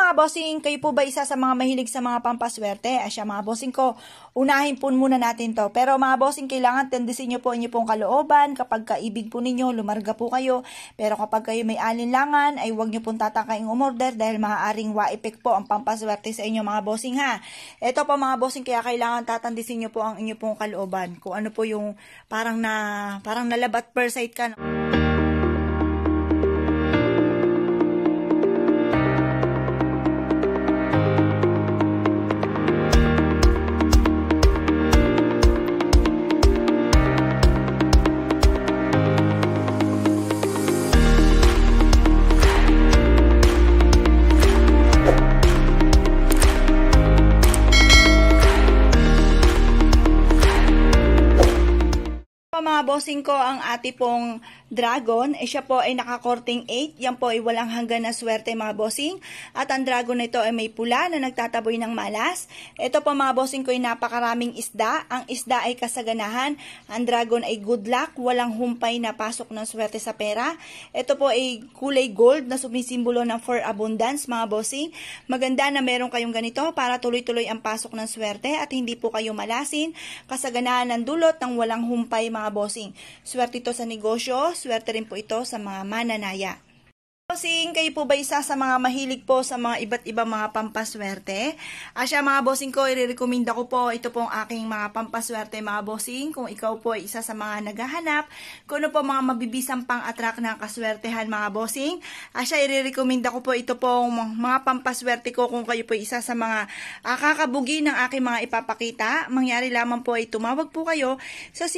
mga bossing, kayo po ba isa sa mga mahilig sa mga pampaswerte? Asya mga bossing ko, unahin po muna natin to. Pero mga bossing, kailangan tendisin nyo po inyo pong kalooban. Kapag kaibig po ninyo, lumarga po kayo. Pero kapag kayo may alinlangan, ay huwag nyo pong tatakaing umorder dahil maaaring waipik po ang pampaswerte sa inyo mga bossing ha. Ito po mga bossing, kaya kailangan tatandisin nyo po ang inyo pong kalooban. Kung ano po yung parang na parang nalabat per site ka. ko ang ati pong dragon. Eh, siya po ay nakakorting 8. Yan po ay walang hanggan na swerte mga bossing. At ang dragon na ito ay may pula na nagtataboy ng malas. Ito po mga bossing ko ay napakaraming isda. Ang isda ay kasaganahan. Ang dragon ay good luck. Walang humpay na pasok ng swerte sa pera. Ito po ay kulay gold na sumisimbolo ng for abundance mga bossing. Maganda na meron kayong ganito para tuloy-tuloy ang pasok ng swerte at hindi po kayo malasin. Kasaganahan ng dulot ng walang humpay mga bossing. Swerte ito sa negosyo, swerte rin po ito sa mga mananaya. Bossing, kayo po ba isa sa mga mahilig po sa mga iba't ibang mga pampaswerte? Asya mga bossing ko, irerekomenda ko po ito pong aking mga pampaswerte mga bossing. Kung ikaw po ay isa sa mga naghahanap, kung ano po mga mabibisang pang-attract ng kaswertehan mga bossing. Asya irerekomenda ko po ito pong mga pampaswerte ko kung kayo po isa sa mga uh, kakabugi ng aking mga ipapakita. Mangyari lamang po ay tumawag po kayo sa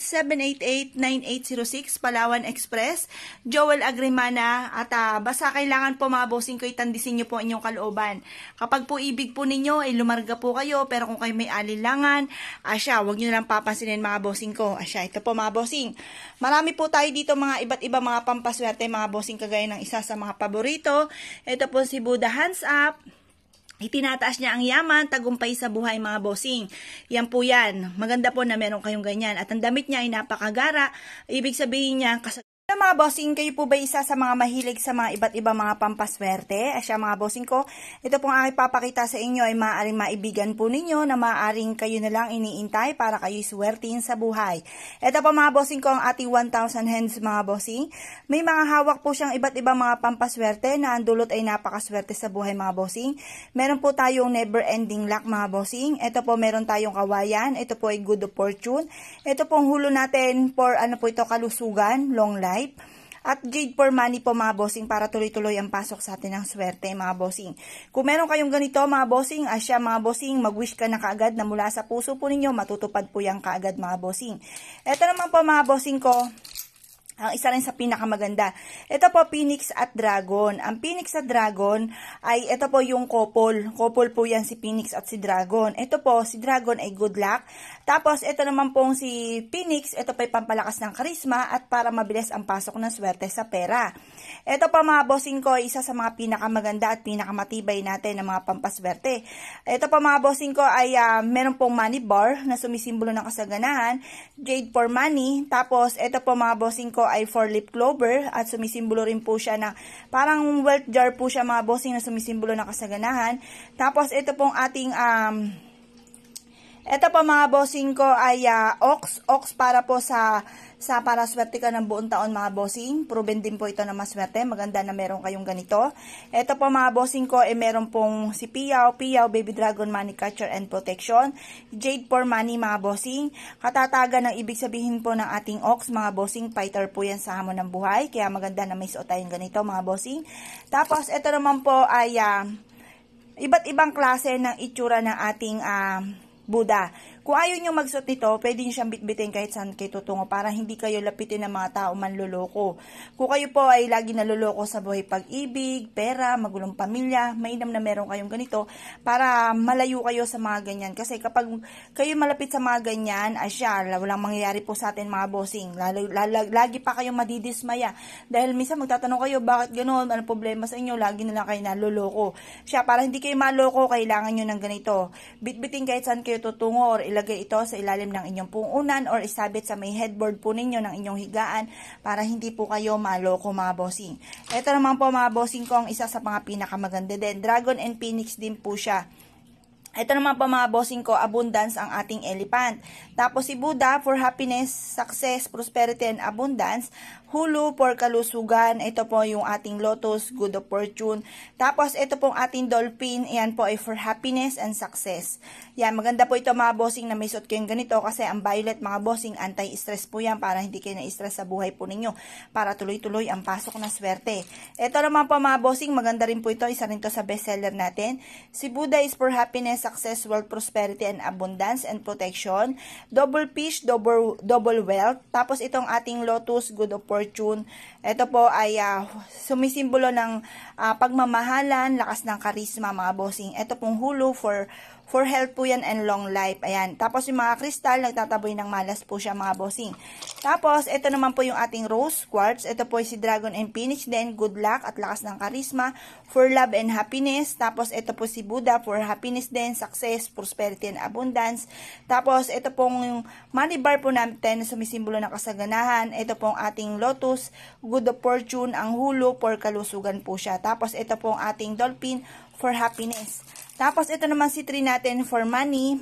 0948-788-9806 Palawan Express, Joel Agrimana niya. At uh, basta kailangan po mga bossing ko itandisin niyo po inyong kalooban. Kapag po ibig po ninyo, ay eh, lumarga po kayo. Pero kung kayo may alilangan, asya, wag niyo lang papansinin mga bossing ko. Asya, ito po mga bossing. Marami po tayo dito mga iba't iba mga pampaswerte mga bossing kagaya ng isa sa mga paborito. Ito po si Buddha Hands Up. Itinataas niya ang yaman, tagumpay sa buhay mga bossing. Yan po yan. Maganda po na meron kayong ganyan. At ang damit niya ay napakagara. Ibig sabihin niya, mga bossing, kayo po ba isa sa mga mahilig sa mga iba't ibang mga pampaswerte? Asya mga bossing ko, ito pong aking papakita sa inyo ay maaaring maibigan po ninyo na maaaring kayo na lang iniintay para kayo swertiin sa buhay. Ito po mga bossing ko ang ating 1,000 hands mga bossing. May mga hawak po siyang iba't ibang mga pampaswerte na ang dulot ay napakaswerte sa buhay mga bossing. Meron po tayong never ending luck mga bossing. Ito po meron tayong kawayan. Ito po ay good fortune. Ito pong hulo natin for ano po ito kalusugan, long life type. At Jade for Money po mga bossing para tuloy-tuloy ang pasok sa atin ng swerte mga bossing. Kung meron kayong ganito mga bossing, asya ah, mga bossing, mag-wish ka na kaagad na mula sa puso po ninyo, matutupad po yan kaagad mga bossing. Ito naman po mga bossing ko, ang isa rin sa pinakamaganda. Ito po, Phoenix at Dragon. Ang Phoenix at Dragon ay ito po yung couple. Couple po yan si Phoenix at si Dragon. Ito po, si Dragon ay good luck. Tapos, ito naman pong si Phoenix, ito po pampalakas ng karisma at para mabilis ang pasok ng swerte sa pera. Ito po mga bossing ko, isa sa mga pinakamaganda at pinakamatibay natin ng mga pampaswerte. Ito po mga bossing ko ay uh, meron pong money bar na sumisimbolo ng kasaganahan, jade for money. Tapos, ito po mga bossing ko ay for lip clover at sumisimbolo rin po siya na parang wealth jar po siya mga bossing na sumisimbolo ng kasaganahan. Tapos ito pong ating um, ito po mga bossing ko ay uh, ox, ox para po sa sa para swerte ka ng buong taon mga bossing. Proven din po ito na maswerte. Maganda na meron kayong ganito. Ito po mga bossing ko ay eh, meron pong si Piao, Piao Baby Dragon Money Catcher and Protection, Jade for Money mga bossing. Katataga ng ibig sabihin po ng ating ox mga bossing, fighter po yan sa hamon ng buhay. Kaya maganda na may suot tayong ganito mga bossing. Tapos ito naman po ay uh, iba't ibang klase ng itsura ng ating uh, mudar Kung ayaw nyo magsuot nito, pwede nyo siyang bitbitin kahit saan kayo tutungo para hindi kayo lapitin ng mga tao manloloko. Kung kayo po ay lagi naloloko sa buhay pag-ibig, pera, magulong pamilya, mainam na meron kayong ganito para malayo kayo sa mga ganyan. Kasi kapag kayo malapit sa mga ganyan, asya, walang mangyayari po sa atin mga bossing. Lalo, lalo, lagi pa kayong madidismaya. Dahil minsan magtatanong kayo, bakit ganoon? Ano problema sa inyo? Lagi na lang kayo naloloko. Siya, para hindi kayo maloko, kailangan nyo ng ganito. Bitbitin kahit saan kayo tutungo or ilagay ito sa ilalim ng inyong pungunan or isabit sa may headboard po ninyo ng inyong higaan para hindi po kayo maloko mga bossing. Ito naman po mga bossing ko ang isa sa mga pinakamaganda din. Dragon and Phoenix din po siya. Ito naman po mga bossing ko, abundance ang ating elephant. Tapos si Buddha for happiness, success, prosperity, and abundance. Hulu for kalusugan. Ito po yung ating lotus, good fortune. Tapos ito pong ating dolphin, yan po ay for happiness and success. Yan, maganda po ito mga bossing na may suot ko yung ganito kasi ang violet mga bossing, anti-stress po yan para hindi kayo na-stress sa buhay po ninyo. Para tuloy-tuloy ang pasok ng swerte. Ito naman po mga bossing, maganda rin po ito. Isa rin to sa bestseller natin. Si Buddha is for happiness, success, wealth, prosperity, and abundance and protection. Double fish, double, double wealth. Tapos itong ating lotus, good fortune. Ito po ay uh, sumisimbolo ng uh, pagmamahalan, lakas ng karisma mga bossing. Ito pong hulo for For health po yan and long life. Ayan. Tapos yung mga crystal, nagtataboy ng malas po siya mga bossing. Tapos, ito naman po yung ating rose quartz. Ito po si Dragon and Phoenix. Then, good luck at lakas ng karisma for love and happiness. Tapos, ito po si Buddha for happiness then success, prosperity and abundance. Tapos, ito pong yung money bar po natin na sumisimbolo ng kasaganahan. Ito pong ating lotus, good fortune, ang hulo for kalusugan po siya. Tapos, ito pong ating dolphin for happiness. Tapos, ito naman si 3 natin for money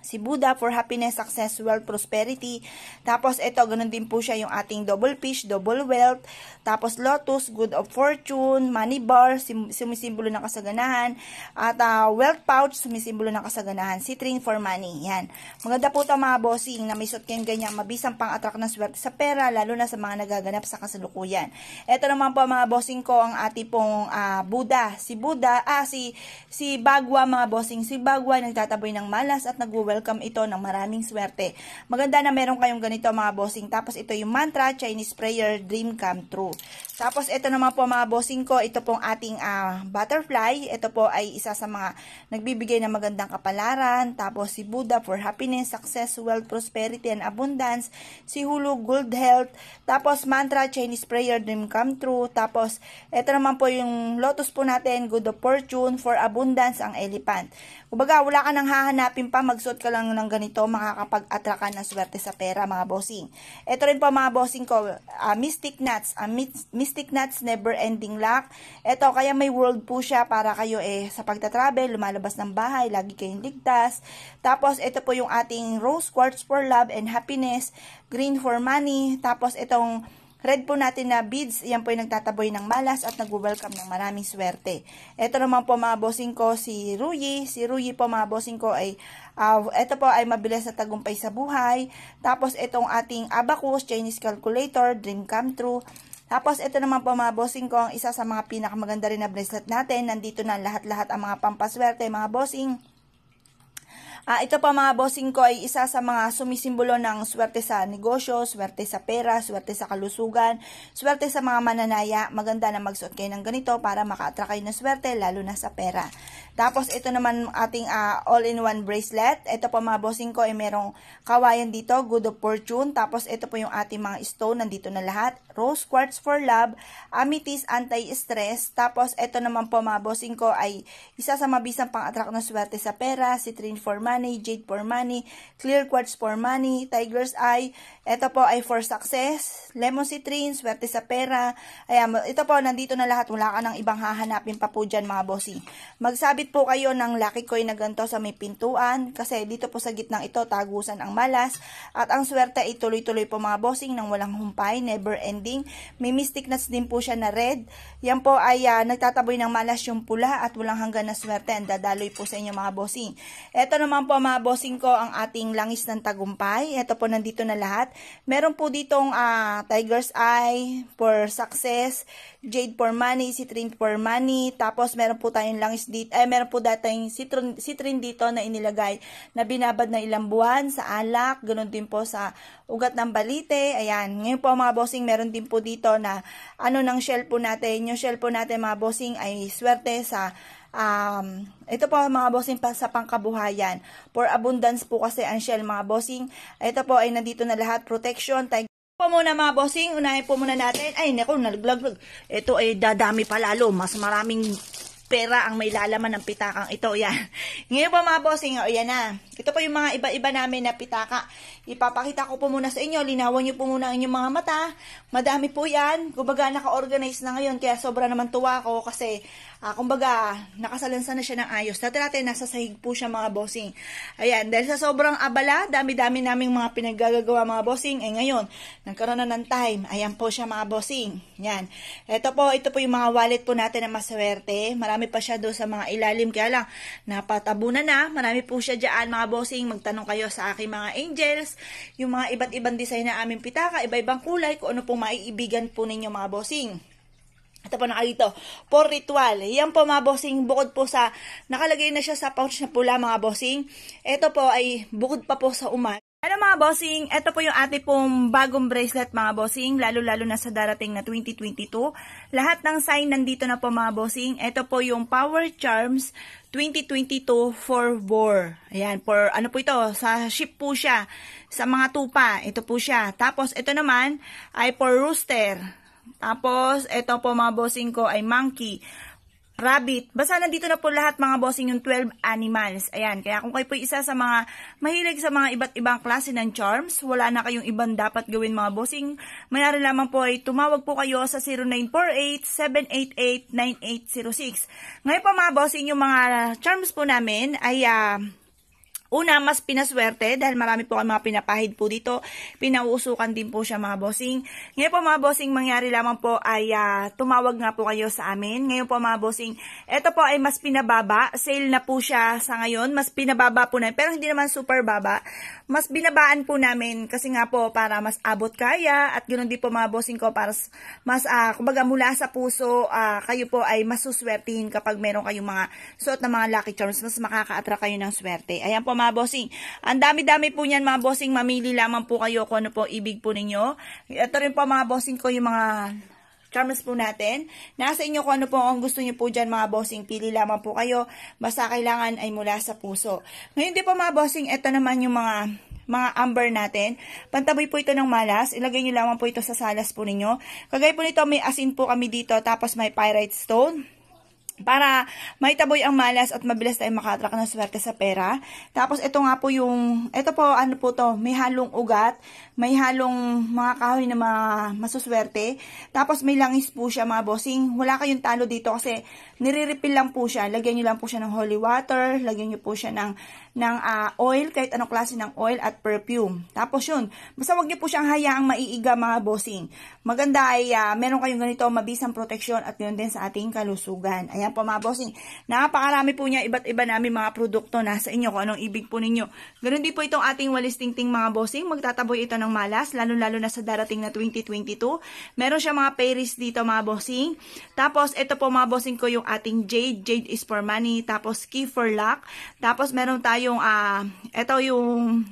si Buddha for happiness, success, wealth, prosperity. Tapos ito, ganun din po siya yung ating double fish, double wealth. Tapos lotus, good of fortune, money bar, sim- sumisimbolo ng kasaganahan. At uh, wealth pouch, sumisimbolo ng kasaganahan. Citrin for money, yan. Maganda po ito mga bossing na may suot kayong ganyan, mabisang pang-attract ng swerte sa pera, lalo na sa mga nagaganap sa kasalukuyan. Ito naman po mga bossing ko, ang ating pong uh, Buddha. Si Buddha, ah, si, si Bagwa mga bossing. Si Bagwa nagtataboy ng malas at nag welcome ito ng maraming swerte. Maganda na meron kayong ganito mga bossing. Tapos ito yung mantra, Chinese prayer, dream come true. Tapos ito naman po mga bossing ko, ito pong ating uh, butterfly. Ito po ay isa sa mga nagbibigay ng magandang kapalaran. Tapos si Buddha for happiness, success, wealth, prosperity, and abundance. Si Hulu, good health. Tapos mantra, Chinese prayer, dream come true. Tapos ito naman po yung lotus po natin, good of fortune, for abundance ang elephant. Kumbaga, wala ka nang hahanapin pa, magsuot ka lang ng ganito, makakapag-attract ka ng swerte sa pera, mga bossing. Ito rin po mga bossing ko, uh, Mystic Nuts. Uh, Mystic Nuts, Never Ending Luck. Ito, kaya may world po siya para kayo eh, sa pagta-travel, lumalabas ng bahay, lagi kayong ligtas. Tapos, ito po yung ating Rose Quartz for Love and Happiness, Green for Money. Tapos, itong Red po natin na beads, yan po yung nagtataboy ng malas at nag-welcome ng maraming swerte. Ito naman po mga bossing ko si Ruyi. Si Ruyi po mga bossing ko ay, uh, ah, ito po ay mabilis sa tagumpay sa buhay. Tapos itong ating abacus, Chinese calculator, dream come true. Tapos, ito naman po mga bossing ko, ang isa sa mga pinakamaganda rin na bracelet natin. Nandito na lahat-lahat ang mga pampaswerte, mga bossing. Uh, ito pa mga bossing ko ay isa sa mga sumisimbolo ng swerte sa negosyo, swerte sa pera, swerte sa kalusugan, swerte sa mga mananaya. Maganda na magsuot kayo ng ganito para maka-attract kayo ng swerte, lalo na sa pera. Tapos ito naman ating uh, all-in-one bracelet. Ito po mga bossing ko ay merong kawayan dito, good of fortune. Tapos ito po yung ating mga stone, nandito na lahat. Rose quartz for love, amethyst anti-stress. Tapos ito naman po mga bossing ko ay isa sa mabisang pang-attract ng swerte sa pera, citrine for money, money, jade for money, clear quartz for money, tiger's eye, ito po ay for success, lemon citrine, swerte sa pera. Ayan, ito po, nandito na lahat. Wala ka ng ibang hahanapin pa po dyan mga bossy. Magsabit po kayo ng lucky coin na ganito sa may pintuan kasi dito po sa gitnang ito, tagusan ang malas. At ang swerte ay tuloy-tuloy po mga bossing nang walang humpay, never ending. May mystic nuts din po siya na red. Yan po ay uh, nagtataboy ng malas yung pula at walang hanggan na swerte ang dadaloy po sa inyo mga bossing. Ito naman po mga bossing ko ang ating langis ng tagumpay. Ito po nandito na lahat lahat. Meron po ditong uh, Tiger's Eye for Success, Jade for Money, Citrine for Money, tapos meron po tayong langis dito, ay eh, meron po tayong citron, citrine dito na inilagay na binabad na ilang buwan sa alak, ganun din po sa ugat ng balite, ayan. Ngayon po mga bossing, meron din po dito na ano ng shell po natin, yung shell po natin mga bossing ay swerte sa Um, ito po mga bossing pa sa pangkabuhayan. For abundance po kasi ang shell mga bossing. Ito po ay nandito na lahat. Protection, tiger po muna mga bossing, unahin po muna natin. Ay, neko, nalaglag. Ito ay dadami pa lalo. Mas maraming pera ang may lalaman ng pitakang ito. Yan. Ngayon po mga bossing, o yan na. Ito po yung mga iba-iba namin na pitaka. Ipapakita ko po muna sa inyo. Linawan nyo po muna ang inyong mga mata. Madami po yan. Gumaga naka-organize na ngayon. Kaya sobra naman tuwa ko kasi uh, kumbaga, nakasalansan na siya ng ayos. Dati natin, nasa sahig po siya mga bossing. Ayan, dahil sa sobrang abala, dami-dami naming mga pinaggagawa mga bossing. Eh ngayon, nagkaroon na ng time. Ayan po siya mga bossing. Yan. Ito po, ito po yung mga wallet po natin na maswerte. Marami pa siya doon sa mga ilalim. Kaya lang, napatabunan na. Marami po siya dyan mga bossing. Magtanong kayo sa aking mga angels. Yung mga iba't ibang design na aming pitaka, iba-ibang kulay, kung ano pong maiibigan po ninyo mga bossing. Ito po nakakita. For ritual. Yan po mga bossing, bukod po sa, nakalagay na siya sa pouch na pula mga bossing. Ito po ay bukod pa po sa umat. Ano mga bossing, ito po yung ate pong bagong bracelet mga bossing, lalo-lalo na sa darating na 2022. Lahat ng sign nandito na po mga bossing. Ito po yung Power Charms 2022 for war. Ayan, for ano po ito, sa ship po siya, sa mga tupa, ito po siya. Tapos ito naman ay for rooster. Tapos, ito po mga bossing ko ay monkey, rabbit. Basta nandito na po lahat mga bossing yung 12 animals. Ayan, kaya kung kayo po isa sa mga mahilig sa mga iba't ibang klase ng charms, wala na kayong ibang dapat gawin mga bossing. Mayari lamang po ay tumawag po kayo sa 0948-788-9806. Ngayon po mga bossing, yung mga charms po namin ay... Uh, Una, mas pinaswerte dahil marami po kami mga pinapahid po dito. Pinauusukan din po siya mga bossing. Ngayon po mga bossing, mangyari lamang po ay uh, tumawag nga po kayo sa amin. Ngayon po mga bossing, ito po ay mas pinababa. Sale na po siya sa ngayon. Mas pinababa po namin. Pero hindi naman super baba. Mas binabaan po namin kasi nga po para mas abot kaya at ganoon din po mga bossing ko para mas uh, kumbaga mula sa puso uh, kayo po ay masuswertihin kapag meron kayong mga suot na mga lucky charms. Mas makaka-attract kayo ng swerte. Ayan po mga bossing. Ang dami-dami po niyan mga bossing, mamili lamang po kayo kung ano po ibig po ninyo. Ito rin po mga bossing ko yung mga charms po natin. Nasa inyo kung ano po ang gusto niyo po dyan mga bossing. Pili lamang po kayo. Basta kailangan ay mula sa puso. Ngayon din po mga bossing, ito naman yung mga mga amber natin. Pantaboy po ito ng malas. Ilagay nyo lamang po ito sa salas po ninyo. Kagay po nito, may asin po kami dito. Tapos may pyrite stone para maitaboy ang malas at mabilis tayong makatrack ng swerte sa pera. Tapos ito nga po yung, ito po ano po to, may halong ugat, may halong mga kahoy na mga masuswerte. Tapos may langis po siya mga bossing. Wala kayong talo dito kasi nire-refill lang po siya. Lagyan niyo lang po siya ng holy water, lagyan niyo po siya ng, ng uh, oil, kahit anong klase ng oil at perfume. Tapos yun, basta wag niyo po siyang hayaang maiiga mga bossing. Maganda ay uh, meron kayong ganito mabisang proteksyon at ganoon din sa ating kalusugan. Ayan lang po mga bossing. Napakarami po niya iba't iba namin mga produkto na sa inyo kung anong ibig po ninyo. Ganun din po itong ating walis ting mga bossing. Magtataboy ito ng malas, lalo-lalo na sa darating na 2022. Meron siya mga pairs dito mga bossing. Tapos ito po mga bossing ko yung ating jade. Jade is for money. Tapos key for luck. Tapos meron tayong, uh, ito yung,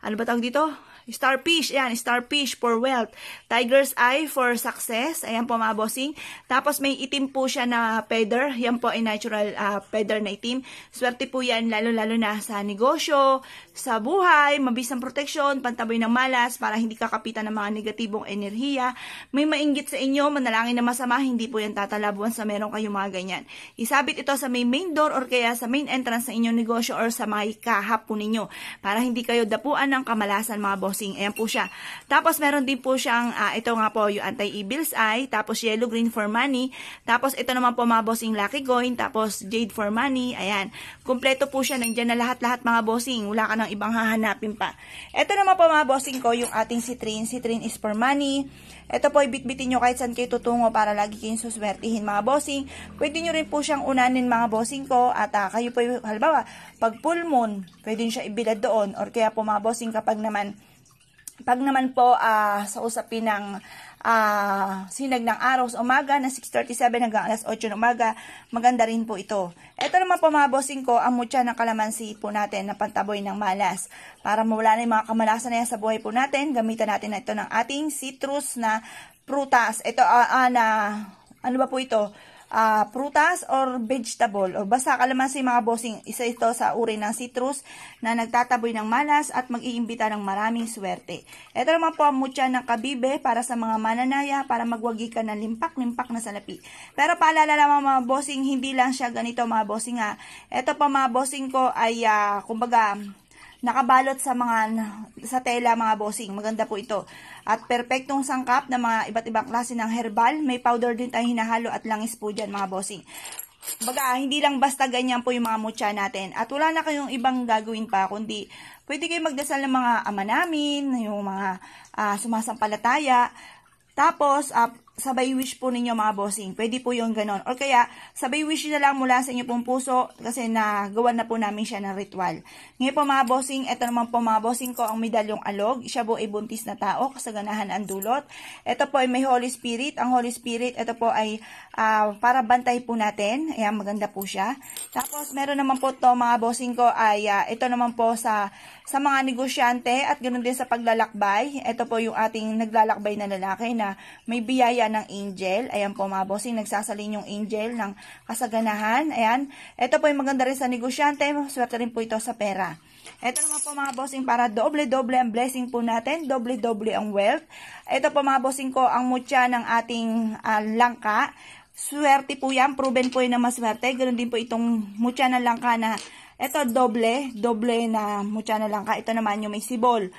ano ba tawag dito? Starfish, ayan, starfish for wealth. Tiger's eye for success, ayan po mga bossing. Tapos may itim po siya na feather, yan po ay natural uh, feather na itim. Swerte po yan, lalo-lalo na sa negosyo, sa buhay, mabisang protection, pantaboy ng malas para hindi kakapitan ng mga negatibong enerhiya. May mainggit sa inyo, manalangin na masama, hindi po yan tatalabuan sa meron kayong mga ganyan. Isabit ito sa may main door or kaya sa main entrance sa inyong negosyo or sa may kahap po ninyo para hindi kayo dapuan ng kamalasan mga boss housing. Ayan po siya. Tapos meron din po siyang, uh, ito nga po yung anti evils eye, tapos yellow green for money, tapos ito naman po mga bossing lucky coin, tapos jade for money, ayan. Kompleto po siya, nandiyan na lahat-lahat mga bossing, wala ka nang ibang hahanapin pa. Ito naman po mga bossing ko, yung ating citrine, citrine is for money. Ito po, ibitbitin nyo kahit saan kayo tutungo para lagi kayong suswertihin mga bossing. Pwede nyo rin po siyang unanin mga bossing ko at uh, kayo po, halimbawa, pag full moon, pwede nyo siya ibilad doon or kaya po mga bossing kapag naman pag naman po uh, sa usapin ng uh, sinag ng araw sa umaga na 6.37 hanggang alas 8 ng umaga, maganda rin po ito. Ito naman po mga bossing ko, ang mutya ng kalamansi po natin na pantaboy ng malas. Para mawala na yung mga kamalasan na yan sa buhay po natin, gamitan natin na ito ng ating citrus na prutas. Ito uh, uh, na, ano ba po ito? uh, prutas or vegetable or basta kalamansi mga bossing. Isa ito sa uri ng citrus na nagtataboy ng malas at mag-iimbita ng maraming swerte. Ito naman po ang mutya ng kabibe para sa mga mananaya para magwagi ka ng limpak-limpak na salapi. Pero paalala lamang mga bossing, hindi lang siya ganito mga bossing ha. Ito pa mga bossing ko ay uh, kumbaga nakabalot sa mga sa tela mga bossing. Maganda po ito. At perpektong sangkap ng mga iba't ibang klase ng herbal. May powder din tayong hinahalo at langis po dyan mga bossing. Baga, hindi lang basta ganyan po yung mga mutya natin. At wala na kayong ibang gagawin pa, kundi pwede kayong magdasal ng mga ama namin, yung mga uh, sumasampalataya. Tapos, uh, sabay wish po ninyo mga bossing. Pwede po yung ganon. Or kaya, sabay wish na lang mula sa inyo pong puso kasi nagawa na po namin siya ng ritual. Ngayon po mga bossing, ito naman po mga bossing ko ang medalyong alog. Siya po ay buntis na tao, kasaganahan ang dulot. Ito po ay may Holy Spirit. Ang Holy Spirit, ito po ay uh, para bantay po natin. Ayan, maganda po siya. Tapos, meron naman po to mga bossing ko ay uh, ah, ito naman po sa sa mga negosyante at ganoon din sa paglalakbay. Ito po yung ating naglalakbay na lalaki na may biyaya ng angel. Ayan po mga bossing, nagsasalin yung angel ng kasaganahan. Ayan. Ito po yung maganda rin sa negosyante. Swerte rin po ito sa pera. Ito naman po mga bossing para doble-doble ang blessing po natin, doble-doble ang wealth. Ito po mga bossing ko ang mutya ng ating uh, langka. Swerte po yan, proven po yun na maswerte. Ganoon din po itong mutya ng langka na ito, doble. Doble na mucha na lang ka. Ito naman yung may sibol.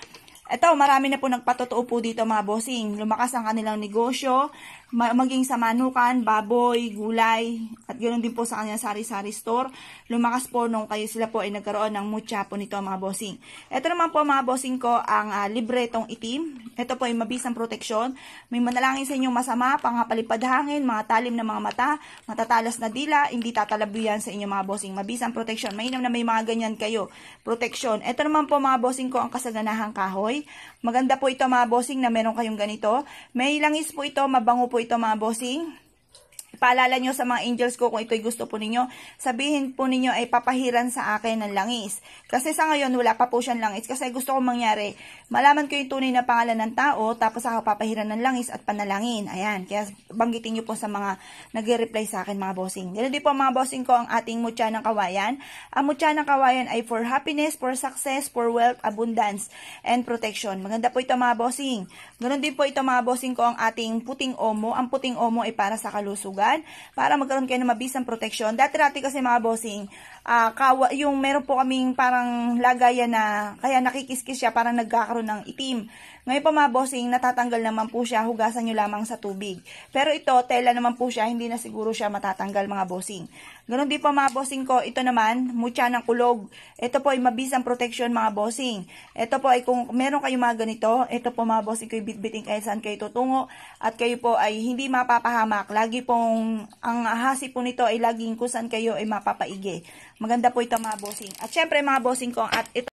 Ito, marami na po nagpatotoo po dito mga bossing. Lumakas ang kanilang negosyo, maging sa manukan, baboy, gulay, at ganoon din po sa kanilang sari-sari store. Lumakas po nung kayo sila po ay nagkaroon ng mucha po nito mga bossing. Ito naman po mga bossing ko ang uh, libretong itim. Ito po ay mabisang proteksyon. May manalangin sa inyo masama, pangapalipad hangin, mga talim na mga mata, matatalas na dila, hindi tatalabuyan sa inyo mga bossing. Mabisang proteksyon. Mainam na may mga ganyan kayo. Proteksyon. Ito naman po mga bossing ko ang kasaganahan kahoy. Maganda po ito mga bossing na meron kayong ganito. May langis po ito, mabango po ito mga bossing. Paalala nyo sa mga angels ko kung ito'y gusto po ninyo. Sabihin po ninyo ay papahiran sa akin ng langis. Kasi sa ngayon, wala pa po siyang langis. Kasi gusto ko mangyari, malaman ko yung tunay na pangalan ng tao, tapos ako papahiran ng langis at panalangin. Ayan, kaya banggitin nyo po sa mga nagre-reply sa akin mga bossing. Ganun din po mga bossing ko ang ating mutya ng kawayan. Ang mutya ng kawayan ay for happiness, for success, for wealth, abundance, and protection. Maganda po ito mga bossing. Ganun din po ito mga bossing ko ang ating puting omo. Ang puting omo ay para sa kalusugan para magkaroon kayo ng mabisang protection. Dati-dati kasi mga bossing, uh, kawa, yung meron po kaming parang lagayan na kaya nakikiskis siya parang nagkakaroon ng itim. Ngayon po mga bossing, natatanggal naman po siya, hugasan nyo lamang sa tubig. Pero ito, tela naman po siya, hindi na siguro siya matatanggal mga bossing. Ganun din po mga bossing ko, ito naman, mutya ng kulog. Ito po ay mabisang protection mga bossing. Ito po ay kung meron kayo mga ganito, ito po mga bossing ko, bitbiting kahit saan kayo tutungo at kayo po ay hindi mapapahamak. Lagi pong, ang hasi po nito ay laging kusan kayo ay mapapaige. Maganda po ito mga bossing. At syempre mga bossing ko, at ito